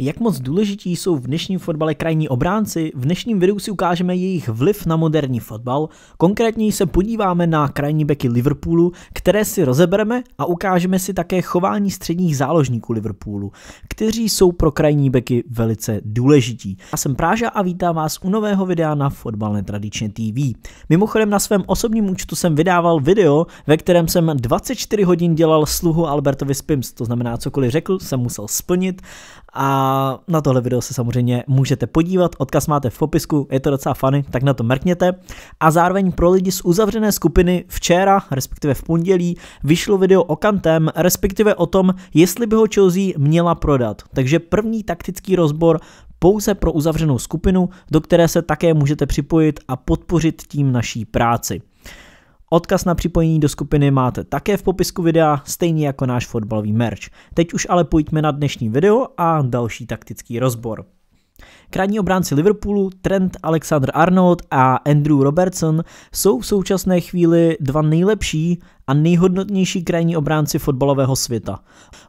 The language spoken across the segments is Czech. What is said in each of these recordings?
Jak moc důležití jsou v dnešním fotbale krajní obránci, v dnešním videu si ukážeme jejich vliv na moderní fotbal, konkrétně se podíváme na krajní beky Liverpoolu, které si rozebereme a ukážeme si také chování středních záložníků Liverpoolu, kteří jsou pro krajní beky velice důležití. Já jsem Práža a vítám vás u nového videa na Fotbal Netradičně TV. Mimochodem na svém osobním účtu jsem vydával video, ve kterém jsem 24 hodin dělal sluhu Albertovi Spims, to znamená cokoliv řekl, jsem musel splnit a na tohle video se samozřejmě můžete podívat, odkaz máte v popisku, je to docela funny, tak na to mrkněte. A zároveň pro lidi z uzavřené skupiny včera, respektive v pondělí, vyšlo video o Kantem, respektive o tom, jestli by ho Chelsea měla prodat. Takže první taktický rozbor pouze pro uzavřenou skupinu, do které se také můžete připojit a podpořit tím naší práci. Odkaz na připojení do skupiny máte také v popisku videa, stejně jako náš fotbalový merch. Teď už ale pojďme na dnešní video a další taktický rozbor. Krajní obránci Liverpoolu Trent Alexander Arnold a Andrew Robertson jsou v současné chvíli dva nejlepší a nejhodnotnější krajní obránci fotbalového světa.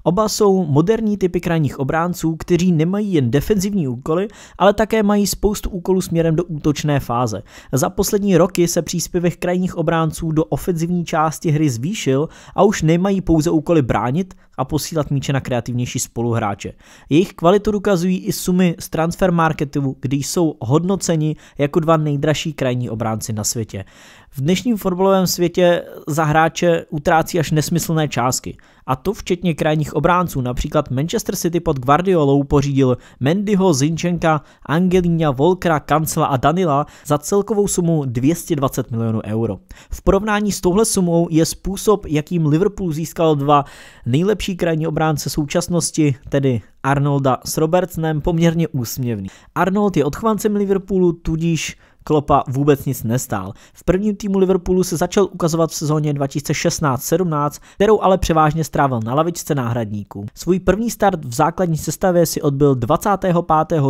Oba jsou moderní typy krajních obránců, kteří nemají jen defenzivní úkoly, ale také mají spoustu úkolů směrem do útočné fáze. Za poslední roky se příspěvek krajních obránců do ofenzivní části hry zvýšil a už nemají pouze úkoly bránit a posílat míče na kreativnější spoluhráče. Jejich kvalitu dokazují i sumy z transfer marketu, kdy jsou hodnoceni jako dva nejdražší krajní obránci na světě. V dnešním fotbalovém světě za hráče utrácí až nesmyslné částky. A to včetně krajních obránců, například Manchester City pod Guardiolou pořídil Mendyho, Zinčenka, Angelina, Volkra, Kancela a Danila za celkovou sumu 220 milionů euro. V porovnání s touhle sumou je způsob, jakým Liverpool získal dva nejlepší krajní obránce současnosti, tedy Arnolda s Robertsnem, poměrně úsměvný. Arnold je odchovancem Liverpoolu, tudíž Klopa vůbec nic nestál. V prvním týmu Liverpoolu se začal ukazovat v sezóně 2016-17, kterou ale převážně strávil na lavičce náhradníků. Svůj první start v základní sestavě si odbyl 25.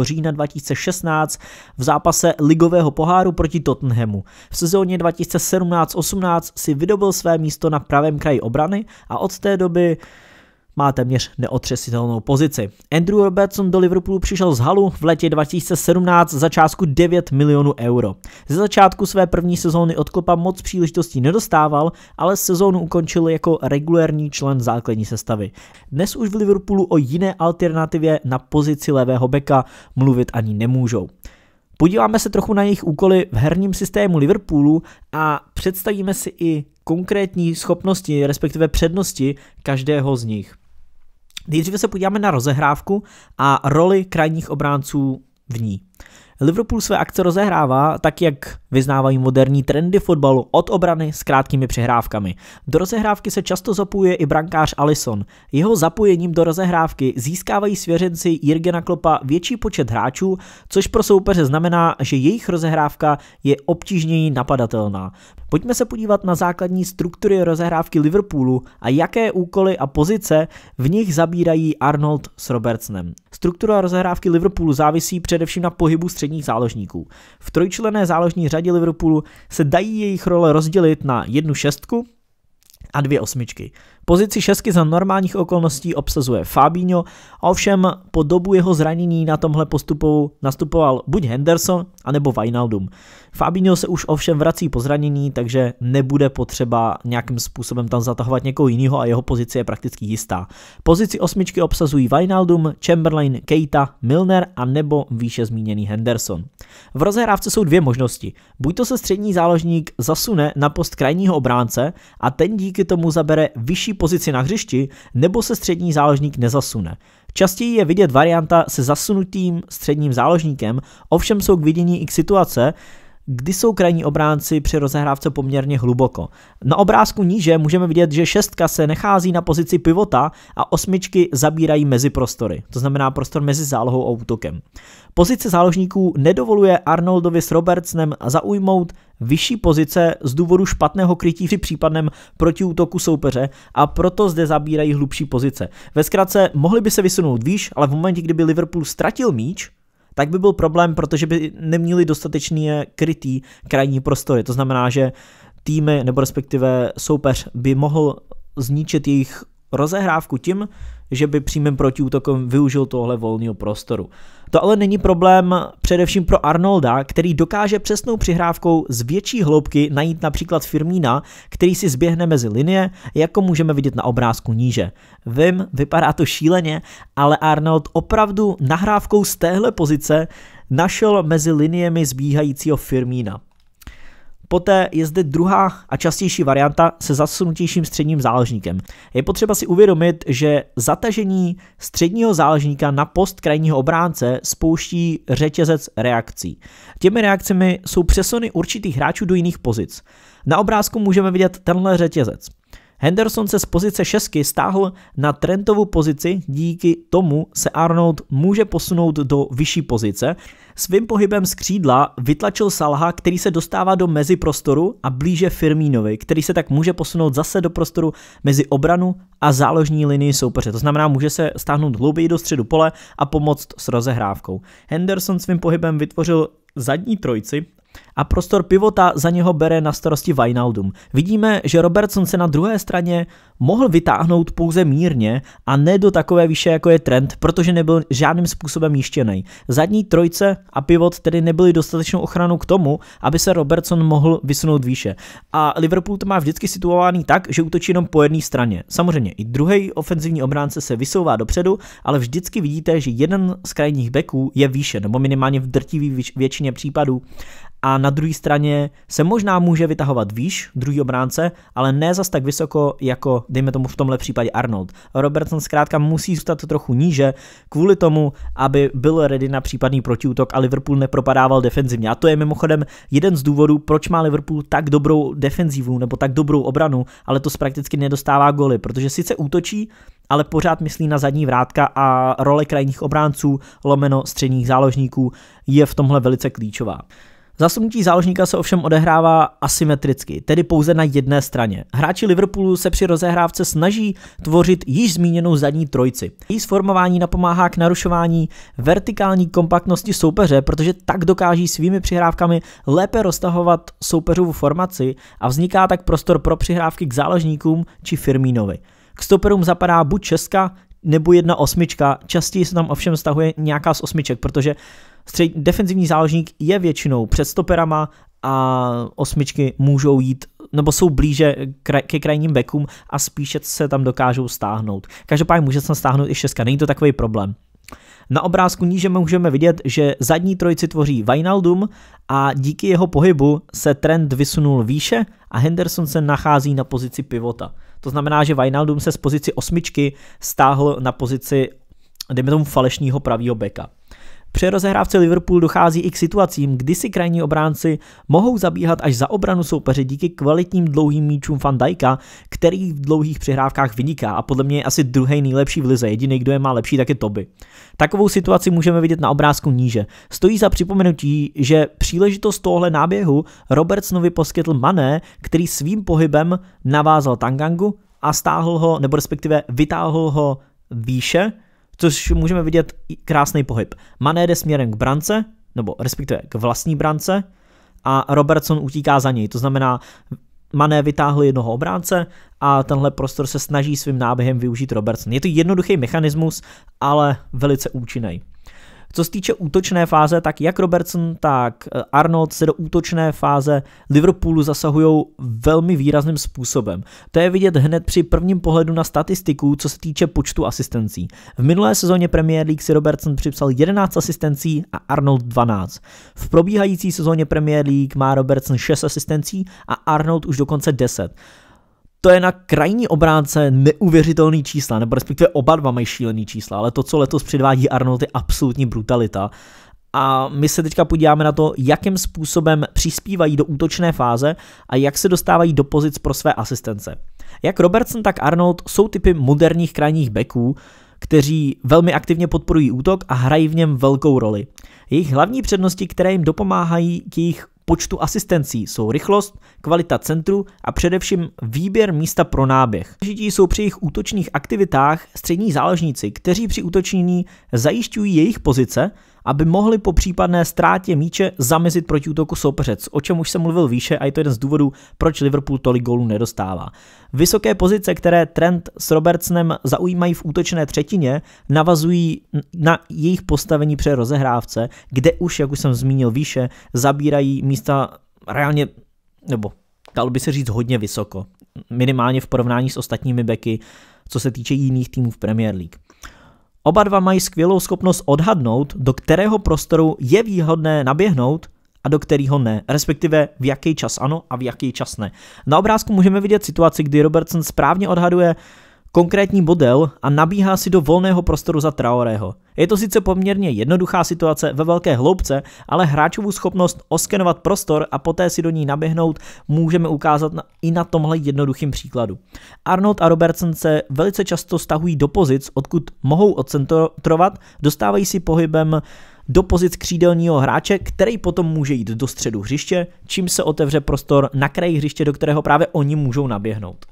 října 2016 v zápase ligového poháru proti Tottenhamu. V sezóně 2017-18 si vydobil své místo na pravém kraji obrany a od té doby má téměř neotřesitelnou pozici. Andrew Robertson do Liverpoolu přišel z halu v letě 2017 za částku 9 milionů euro. Ze začátku své první sezóny od klopa moc příležitostí nedostával, ale sezónu ukončil jako regulární člen základní sestavy. Dnes už v Liverpoolu o jiné alternativě na pozici levého beka mluvit ani nemůžou. Podíváme se trochu na jejich úkoly v herním systému Liverpoolu a představíme si i konkrétní schopnosti, respektive přednosti každého z nich. Nejdříve se podíváme na rozehrávku a roli krajních obránců v ní. Liverpool své akce rozehrává tak, jak vyznávají moderní trendy fotbalu od obrany s krátkými přehrávkami. Do rozehrávky se často zapojuje i brankář Alison. Jeho zapojením do rozehrávky získávají svěřenci Jirgena Klopa větší počet hráčů, což pro soupeře znamená, že jejich rozehrávka je obtížněji napadatelná. Pojďme se podívat na základní struktury rozehrávky Liverpoolu a jaké úkoly a pozice v nich zabírají Arnold s Robertsonem. Struktura rozehrávky Liverpoolu závisí především na pohybu střední středních záložníků. V trojčlené záložní řadě Liverpoolu se dají jejich role rozdělit na jednu šestku a dvě osmičky. Pozici šestky za normálních okolností obsazuje Fabinho, ovšem po dobu jeho zranění na tomhle postupu nastupoval buď Henderson, anebo Vinaldum. Fabinho se už ovšem vrací po zranění, takže nebude potřeba nějakým způsobem tam zatahovat někoho jiného a jeho pozice je prakticky jistá. Pozici osmičky obsazují Vinaldum, Chamberlain, Keita, Milner a nebo výše zmíněný Henderson. V rozehrávce jsou dvě možnosti. Buď to se střední záložník zasune na post krajního obránce a ten díky tomu zabere vyšší pozici na hřišti nebo se střední záložník nezasune. Častěji je vidět varianta se zasunutým středním záložníkem, ovšem jsou k vidění i k situace, kdy jsou krajní obránci při rozehrávce poměrně hluboko. Na obrázku níže můžeme vidět, že šestka se nechází na pozici pivota a osmičky zabírají mezi prostory, to znamená prostor mezi zálohou a útokem. Pozice záložníků nedovoluje Arnoldovi s Robertsnem zaujmout vyšší pozice z důvodu špatného krytí při případném protiútoku soupeře a proto zde zabírají hlubší pozice. Ve zkratce, mohli by se vysunout výš, ale v momentě, kdyby Liverpool ztratil míč, tak by byl problém, protože by neměli dostatečně krytý krajní prostory. To znamená, že týmy nebo respektive soupeř by mohl zničit jejich rozehrávku tím, že by přímým protiútokem využil tohle volného prostoru. To ale není problém především pro Arnolda, který dokáže přesnou přihrávkou z větší hloubky najít například Firmína, který si zběhne mezi linie, jako můžeme vidět na obrázku níže. Vím, vypadá to šíleně, ale Arnold opravdu nahrávkou z téhle pozice našel mezi liniemi zbíhajícího Firmína. Poté je zde druhá a častější varianta se zasunutějším středním záležníkem. Je potřeba si uvědomit, že zatažení středního záležníka na post krajního obránce spouští řetězec reakcí. Těmi reakcemi jsou přesuny určitých hráčů do jiných pozic. Na obrázku můžeme vidět tenhle řetězec. Henderson se z pozice šestky stáhl na Trentovu pozici, díky tomu se Arnold může posunout do vyšší pozice. Svým pohybem z křídla vytlačil Salha, který se dostává do mezi prostoru a blíže Firmínovi, který se tak může posunout zase do prostoru mezi obranu a záložní linii soupeře. To znamená, může se stáhnout hlouběji do středu pole a pomoct s rozehrávkou. Henderson svým pohybem vytvořil zadní trojici, a prostor pivota za něho bere na starosti Vinaldum. Vidíme, že Robertson se na druhé straně mohl vytáhnout pouze mírně a ne do takové výše, jako je trend, protože nebyl žádným způsobem jištěný. Zadní trojce a pivot tedy nebyly dostatečnou ochranou k tomu, aby se Robertson mohl vysunout výše. A Liverpool to má vždycky situovaný tak, že útočí jenom po jedné straně. Samozřejmě i druhý ofenzivní obránce se vysouvá dopředu, ale vždycky vidíte, že jeden z krajních beků je výše, nebo minimálně v drtivé většině případů a na druhé straně se možná může vytahovat výš druhý obránce, ale ne zas tak vysoko jako, dejme tomu v tomhle případě Arnold. Robertson zkrátka musí zůstat trochu níže kvůli tomu, aby byl ready na případný protiútok a Liverpool nepropadával defenzivně. A to je mimochodem jeden z důvodů, proč má Liverpool tak dobrou defenzivu nebo tak dobrou obranu, ale to prakticky nedostává goly, protože sice útočí, ale pořád myslí na zadní vrátka a role krajních obránců, lomeno středních záložníků je v tomhle velice klíčová. Zasunutí záložníka se ovšem odehrává asymetricky, tedy pouze na jedné straně. Hráči Liverpoolu se při rozehrávce snaží tvořit již zmíněnou zadní trojici. Její sformování napomáhá k narušování vertikální kompaktnosti soupeře, protože tak dokáží svými přihrávkami lépe roztahovat soupeřovu formaci a vzniká tak prostor pro přihrávky k záložníkům či Firmínovi. K stoperům zapadá buď Česka, nebo jedna osmička. Častěji se tam ovšem stahuje nějaká z osmiček, protože Střed, defenzivní záložník je většinou před stoperama a osmičky můžou jít nebo jsou blíže ke krajním bekům a spíše se tam dokážou stáhnout. Každopádně může se stáhnout i šestka, není to takový problém. Na obrázku níže můžeme vidět, že zadní trojici tvoří Vainaldum a díky jeho pohybu se trend vysunul výše a Henderson se nachází na pozici pivota. To znamená, že Vainaldum se z pozici osmičky stáhl na pozici, dejme tomu, falešního pravýho beka. Při rozehrávce Liverpool dochází i k situacím, kdy si krajní obránci mohou zabíhat až za obranu soupeře díky kvalitním dlouhým míčům Van Dijka, který v dlouhých přihrávkách vyniká a podle mě je asi druhý nejlepší v lize, jediný, kdo je má lepší, tak je Toby. Takovou situaci můžeme vidět na obrázku níže. Stojí za připomenutí, že příležitost tohle náběhu Robertsonovi poskytl Mané, který svým pohybem navázal Tangangu a stáhl ho, nebo respektive vytáhl ho výše, což můžeme vidět krásný pohyb. Mané jde směrem k brance, nebo respektive k vlastní brance, a Robertson utíká za něj. To znamená, Mané vytáhl jednoho obránce a tenhle prostor se snaží svým náběhem využít Robertson. Je to jednoduchý mechanismus, ale velice účinný. Co se týče útočné fáze, tak jak Robertson, tak eh, Arnold se do útočné fáze Liverpoolu zasahují velmi výrazným způsobem. To je vidět hned při prvním pohledu na statistiku, co se týče počtu asistencí. V minulé sezóně Premier League si Robertson připsal 11 asistencí a Arnold 12. V probíhající sezóně Premier League má Robertson 6 asistencí a Arnold už dokonce 10 to je na krajní obránce neuvěřitelný čísla, nebo respektive oba dva mají šílený čísla, ale to, co letos předvádí Arnold, je absolutní brutalita. A my se teďka podíváme na to, jakým způsobem přispívají do útočné fáze a jak se dostávají do pozic pro své asistence. Jak Robertson, tak Arnold jsou typy moderních krajních beků, kteří velmi aktivně podporují útok a hrají v něm velkou roli. Jejich hlavní přednosti, které jim dopomáhají k jejich počtu asistencí jsou rychlost, kvalita centru a především výběr místa pro náběh. Důležití jsou při jejich útočných aktivitách střední záložníci, kteří při útočení zajišťují jejich pozice aby mohli po případné ztrátě míče zamezit protiútoku soupeře, o čem už jsem mluvil výše a je to jeden z důvodů, proč Liverpool tolik gólů nedostává. Vysoké pozice, které Trent s Robertsonem zaujímají v útočné třetině, navazují na jejich postavení pře rozehrávce, kde už, jak už jsem zmínil výše, zabírají místa reálně, nebo dalo by se říct hodně vysoko, minimálně v porovnání s ostatními beky, co se týče jiných týmů v Premier League. Oba dva mají skvělou schopnost odhadnout, do kterého prostoru je výhodné naběhnout a do kterého ne, respektive v jaký čas ano a v jaký čas ne. Na obrázku můžeme vidět situaci, kdy Robertson správně odhaduje konkrétní model a nabíhá si do volného prostoru za Traorého. Je to sice poměrně jednoduchá situace ve velké hloubce, ale hráčovou schopnost oskenovat prostor a poté si do ní naběhnout můžeme ukázat na, i na tomhle jednoduchém příkladu. Arnold a Robertson se velice často stahují do pozic, odkud mohou odcentrovat, dostávají si pohybem do pozic křídelního hráče, který potom může jít do středu hřiště, čím se otevře prostor na kraji hřiště, do kterého právě oni můžou naběhnout.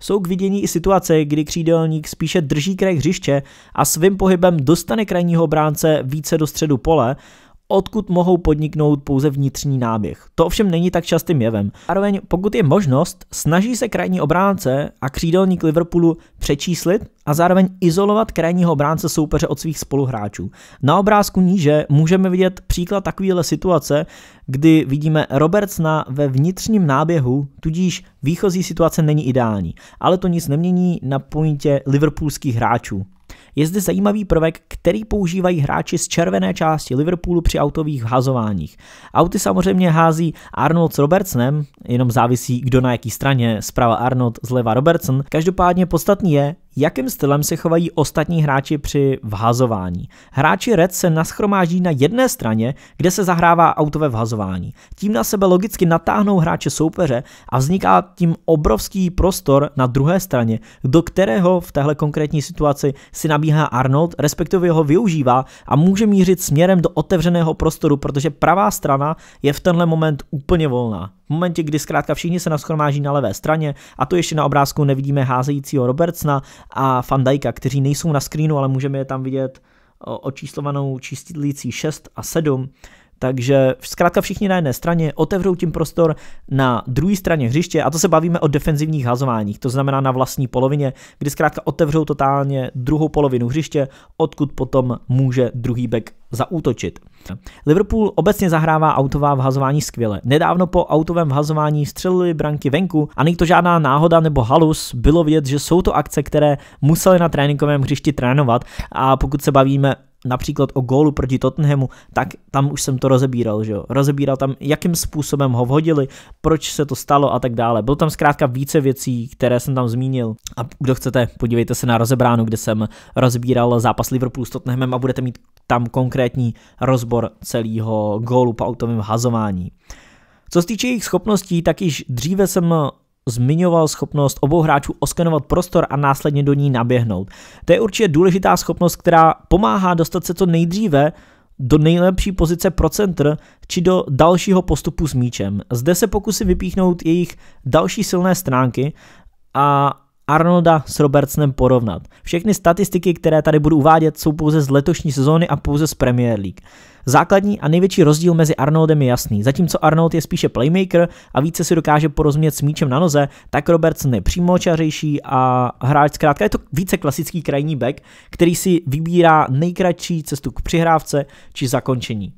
Jsou k vidění i situace, kdy křídelník spíše drží kraj hřiště a svým pohybem dostane krajního bránce více do středu pole, odkud mohou podniknout pouze vnitřní náběh. To ovšem není tak častým jevem. Zároveň, pokud je možnost, snaží se krajní obránce a křídelník Liverpoolu přečíslit a zároveň izolovat krajního obránce soupeře od svých spoluhráčů. Na obrázku níže můžeme vidět příklad takovéhle situace, kdy vidíme Robertsna ve vnitřním náběhu, tudíž výchozí situace není ideální, ale to nic nemění na pointě liverpoolských hráčů. Je zde zajímavý prvek, který používají hráči z červené části Liverpoolu při autových hazováních. Auty samozřejmě hází Arnold s Robertsonem, jenom závisí, kdo na jaký straně, zprava Arnold, zleva Robertson. Každopádně podstatný je, Jakým stylem se chovají ostatní hráči při vhazování? Hráči red se naschromáždí na jedné straně, kde se zahrává autove vhazování. Tím na sebe logicky natáhnou hráče soupeře a vzniká tím obrovský prostor na druhé straně, do kterého v téhle konkrétní situaci si nabíhá Arnold, respektive ho využívá a může mířit směrem do otevřeného prostoru, protože pravá strana je v tenhle moment úplně volná. V momentě, kdy zkrátka všichni se naschromáží na levé straně, a to ještě na obrázku nevidíme házejícího Robertsna a Fandajka, kteří nejsou na screenu, ale můžeme je tam vidět očíslovanou čistilící 6 a 7, takže zkrátka všichni na jedné straně otevřou tím prostor na druhé straně hřiště a to se bavíme o defenzivních hazováních, to znamená na vlastní polovině, kdy zkrátka otevřou totálně druhou polovinu hřiště, odkud potom může druhý back zaútočit. Liverpool obecně zahrává autová vhazování skvěle. Nedávno po autovém vhazování střelili branky venku a není to žádná náhoda nebo halus, bylo vidět, že jsou to akce, které museli na tréninkovém hřišti trénovat a pokud se bavíme například o gólu proti Tottenhamu, tak tam už jsem to rozebíral, že jo? Rozebíral tam, jakým způsobem ho vhodili, proč se to stalo a tak dále. Bylo tam zkrátka více věcí, které jsem tam zmínil. A kdo chcete, podívejte se na rozebránu, kde jsem rozebíral zápas Liverpoolu s Tottenhamem a budete mít tam konkrétní rozbor celého gólu po autovém hazování. Co se týče jejich schopností, tak již dříve jsem zmiňoval schopnost obou hráčů oskenovat prostor a následně do ní naběhnout. To je určitě důležitá schopnost, která pomáhá dostat se co nejdříve do nejlepší pozice pro centr či do dalšího postupu s míčem. Zde se pokusím vypíchnout jejich další silné stránky a Arnolda s Robertsonem porovnat. Všechny statistiky, které tady budu uvádět, jsou pouze z letošní sezóny a pouze z Premier League. Základní a největší rozdíl mezi Arnoldem je jasný. Zatímco Arnold je spíše playmaker a více si dokáže porozumět s míčem na noze, tak Robertson je přímočařejší a hráč zkrátka je to více klasický krajní back, který si vybírá nejkratší cestu k přihrávce či zakončení.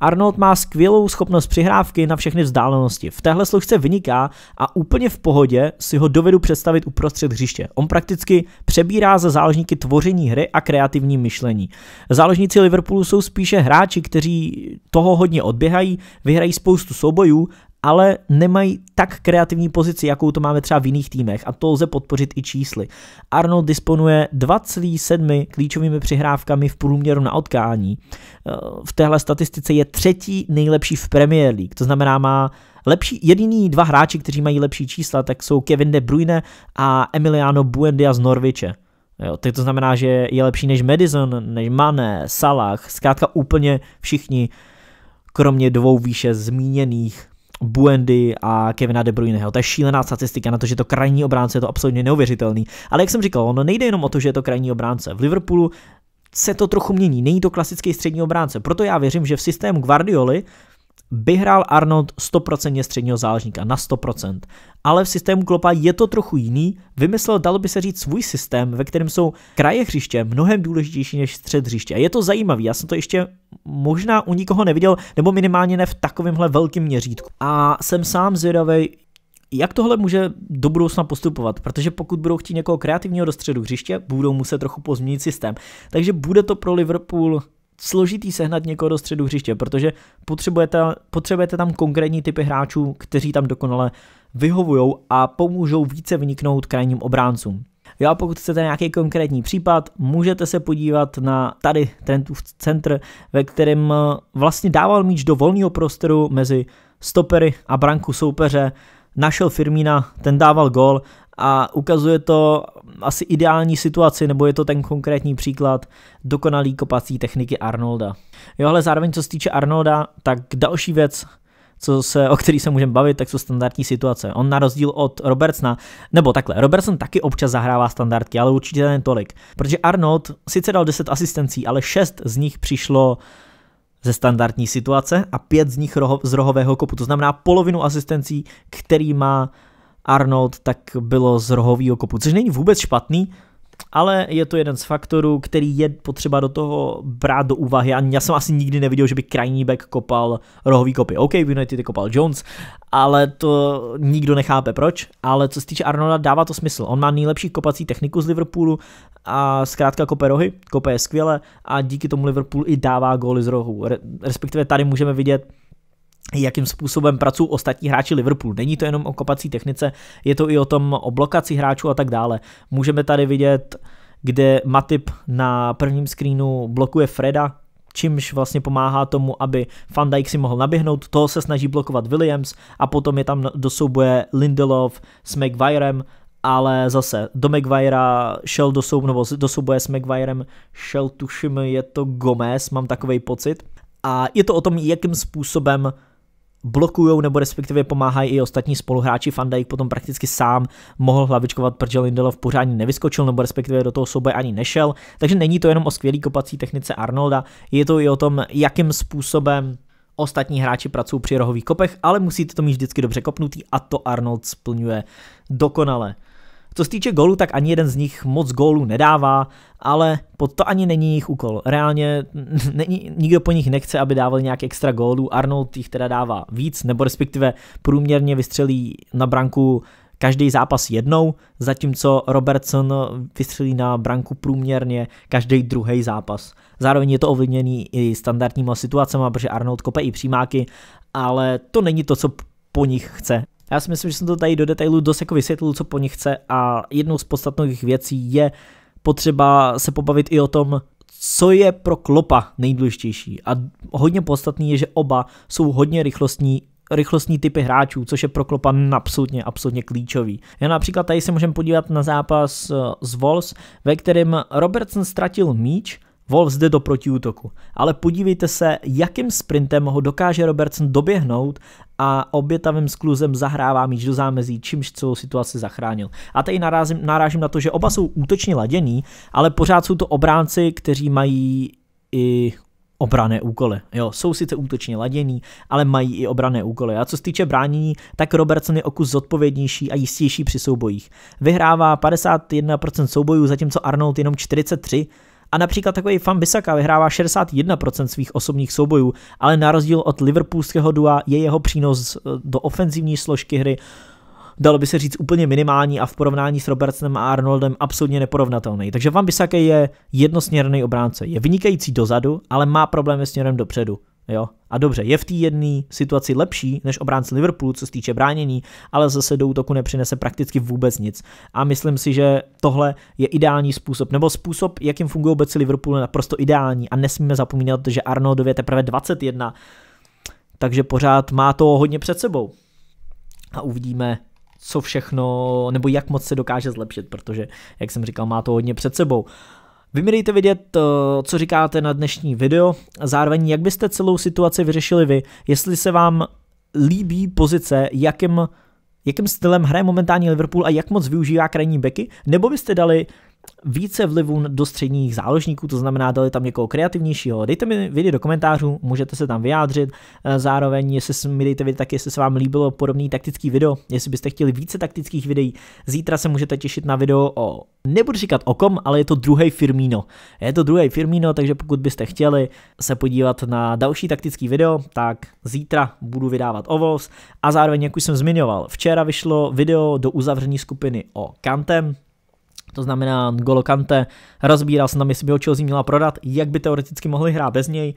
Arnold má skvělou schopnost přihrávky na všechny vzdálenosti. V téhle složce vyniká a úplně v pohodě si ho dovedu představit uprostřed hřiště. On prakticky přebírá za záložníky tvoření hry a kreativní myšlení. Záložníci Liverpoolu jsou spíše hráči, kteří toho hodně odběhají, vyhrají spoustu soubojů ale nemají tak kreativní pozici, jakou to máme třeba v jiných týmech a to lze podpořit i čísly. Arnold disponuje 2,7 klíčovými přihrávkami v průměru na odkání. Eh, v téhle statistice je třetí nejlepší v Premier League, to znamená má lepší, jediný dva hráči, kteří mají lepší čísla, tak jsou Kevin De Bruyne a Emiliano Buendia z Norviče. Jo, tak to znamená, že je lepší než Madison, než Mane, Salah, zkrátka úplně všichni, kromě dvou výše zmíněných Buendy a Kevina De Bruyneho. To je šílená statistika na to, že to krajní obránce je to absolutně neuvěřitelný. Ale jak jsem říkal, ono nejde jenom o to, že je to krajní obránce. V Liverpoolu se to trochu mění, není to klasický střední obránce. Proto já věřím, že v systému Guardioli by hrál Arnold 100% středního záležníka, na 100%. Ale v systému Klopa je to trochu jiný, vymyslel, dalo by se říct, svůj systém, ve kterém jsou kraje hřiště mnohem důležitější než střed hřiště. A je to zajímavé, já jsem to ještě možná u nikoho neviděl, nebo minimálně ne v takovémhle velkém měřítku. A jsem sám zvědavý, jak tohle může do budoucna postupovat, protože pokud budou chtít někoho kreativního do středu hřiště, budou muset trochu pozměnit systém. Takže bude to pro Liverpool složitý sehnat někoho do středu hřiště, protože potřebujete, potřebujete tam konkrétní typy hráčů, kteří tam dokonale vyhovují a pomůžou více vniknout krajním obráncům. Jo, pokud chcete nějaký konkrétní případ, můžete se podívat na tady Trentův centr, ve kterém eh, vlastně dával míč do volného prostoru mezi stopery a branku soupeře, našel Firmína, ten dával gol a ukazuje to asi ideální situaci, nebo je to ten konkrétní příklad dokonalý kopací techniky Arnolda. Jo, ale zároveň co se týče Arnolda, tak další věc, co se, o který se můžeme bavit, tak jsou standardní situace. On na rozdíl od Robertsona, nebo takhle, Robertson taky občas zahrává standardky, ale určitě ne tolik. Protože Arnold sice dal 10 asistencí, ale 6 z nich přišlo ze standardní situace a pět z nich roho, z rohového kopu. To znamená polovinu asistencí, který má Arnold, tak bylo z rohového kopu, což není vůbec špatný, ale je to jeden z faktorů, který je potřeba do toho brát do úvahy. A já jsem asi nikdy neviděl, že by krajní back kopal rohový kopy. OK, v United kopal Jones, ale to nikdo nechápe proč. Ale co se týče Arnolda, dává to smysl. On má nejlepší kopací techniku z Liverpoolu a zkrátka kope rohy, kope je skvěle a díky tomu Liverpool i dává góly z rohu. Respektive tady můžeme vidět jakým způsobem pracují ostatní hráči Liverpoolu. Není to jenom o kopací technice, je to i o tom o blokaci hráčů a tak dále. Můžeme tady vidět, kde Matip na prvním screenu blokuje Freda, čímž vlastně pomáhá tomu, aby Van Dijk si mohl naběhnout, toho se snaží blokovat Williams a potom je tam do souboje Lindelof s McVirem, ale zase do McVira šel do, sou, nebo do souboje s McVirem, šel tuším, je to Gomez, mám takový pocit. A je to o tom, jakým způsobem blokujou nebo respektive pomáhají i ostatní spoluhráči. Van Dijk potom prakticky sám mohl hlavičkovat, protože Lindelof pořádně nevyskočil nebo respektive do toho souboje ani nešel. Takže není to jenom o skvělý kopací technice Arnolda, je to i o tom, jakým způsobem ostatní hráči pracují při rohových kopech, ale musíte to mít vždycky dobře kopnutý a to Arnold splňuje dokonale. Co se týče gólu, tak ani jeden z nich moc gólu nedává, ale to ani není jejich úkol. Reálně není, nikdo po nich nechce, aby dával nějak extra gólu. Arnold jich teda dává víc, nebo respektive průměrně vystřelí na branku každý zápas jednou, zatímco Robertson vystřelí na branku průměrně každý druhý zápas. Zároveň je to ovlivněný i standardníma situacemi, protože Arnold kope i přímáky, ale to není to, co po nich chce. Já si myslím, že jsem to tady do detailu dost jako vysvětlil, co po nich chce a jednou z podstatných věcí je potřeba se pobavit i o tom, co je pro Klopa nejdůležitější. A hodně podstatný je, že oba jsou hodně rychlostní rychlostní typy hráčů, což je pro Klopa absolutně, absolutně klíčový. Já například tady se můžeme podívat na zápas z eh, Wolves, ve kterém Robertson ztratil míč, Wolves jde do protiútoku. Ale podívejte se, jakým sprintem ho dokáže Robertson doběhnout a obětavým skluzem zahrává míč do zámezí, čímž celou situaci zachránil. A tady narazím, narážím na to, že oba jsou útočně ladění, ale pořád jsou to obránci, kteří mají i obrané úkoly. Jo, jsou sice útočně ladění, ale mají i obrané úkoly. A co se týče bránění, tak Robertson je okus zodpovědnější a jistější při soubojích. Vyhrává 51% soubojů, zatímco Arnold jenom 43%, a například takový Fan Bisaka vyhrává 61% svých osobních soubojů, ale na rozdíl od liverpoolského dua je jeho přínos eh, do ofenzivní složky hry dalo by se říct úplně minimální a v porovnání s Robertsem a Arnoldem absolutně neporovnatelný. Takže Van Bissaka je jednosměrný obránce. Je vynikající dozadu, ale má problémy směrem dopředu. Jo? A dobře, je v té jedné situaci lepší než obránce Liverpoolu, co se týče bránění, ale zase do útoku nepřinese prakticky vůbec nic. A myslím si, že tohle je ideální způsob, nebo způsob, jakým fungují obecně Liverpool, je naprosto ideální. A nesmíme zapomínat, že Arnoldově je teprve 21, takže pořád má to hodně před sebou. A uvidíme, co všechno, nebo jak moc se dokáže zlepšit, protože, jak jsem říkal, má to hodně před sebou. Uh, vy mi dejte vidět, eh, co říkáte na dnešní video, zároveň jak byste celou situaci vyřešili vy, jestli se vám líbí pozice, jakým, jakým stylem hraje momentálně Liverpool a jak moc využívá krajní beky, nebo byste dali více vlivu do středních záložníků, to znamená, dali tam někoho kreativnějšího. Dejte mi vědět do komentářů, můžete se tam vyjádřit. Eh, zároveň, jestli mi dejte vědět, tak jestli se vám líbilo podobný taktický video, jestli byste chtěli více taktických videí. Zítra se můžete těšit na video o, nebudu říkat o kom, ale je to druhý Firmino. Je to druhý Firmino, takže pokud byste chtěli se podívat na další taktický video, tak zítra budu vydávat o Wolves. A zároveň, jak už jsem zmiňoval, včera vyšlo video do uzavření skupiny o Kantem, to znamená, Golo Kante, rozbíral se, na jestli by ho měla prodat, jak by teoreticky mohli hrát bez něj,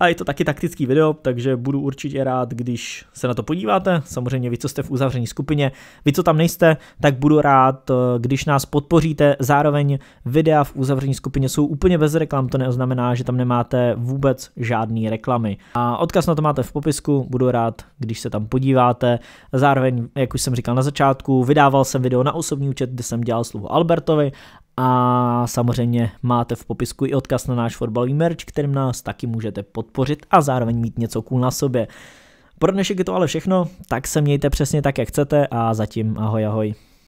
a je to taky taktický video, takže budu určitě rád, když se na to podíváte. Samozřejmě vy, co jste v uzavřené skupině, vy, co tam nejste, tak budu rád, eh, když nás podpoříte. Zároveň videa v uzavřené skupině jsou úplně bez reklam, to neznamená, že tam nemáte vůbec žádný reklamy. A odkaz na to máte v popisku, budu rád, když se tam podíváte. Zároveň, jak už jsem říkal na začátku, vydával jsem video na osobní účet, kde jsem dělal slovo Albertovi a samozřejmě máte v popisku i odkaz na náš fotbalový merch, kterým nás taky můžete podpořit a zároveň mít něco cool na sobě. Pro dnešek je to ale všechno, tak se mějte přesně tak, jak chcete a zatím ahoj ahoj.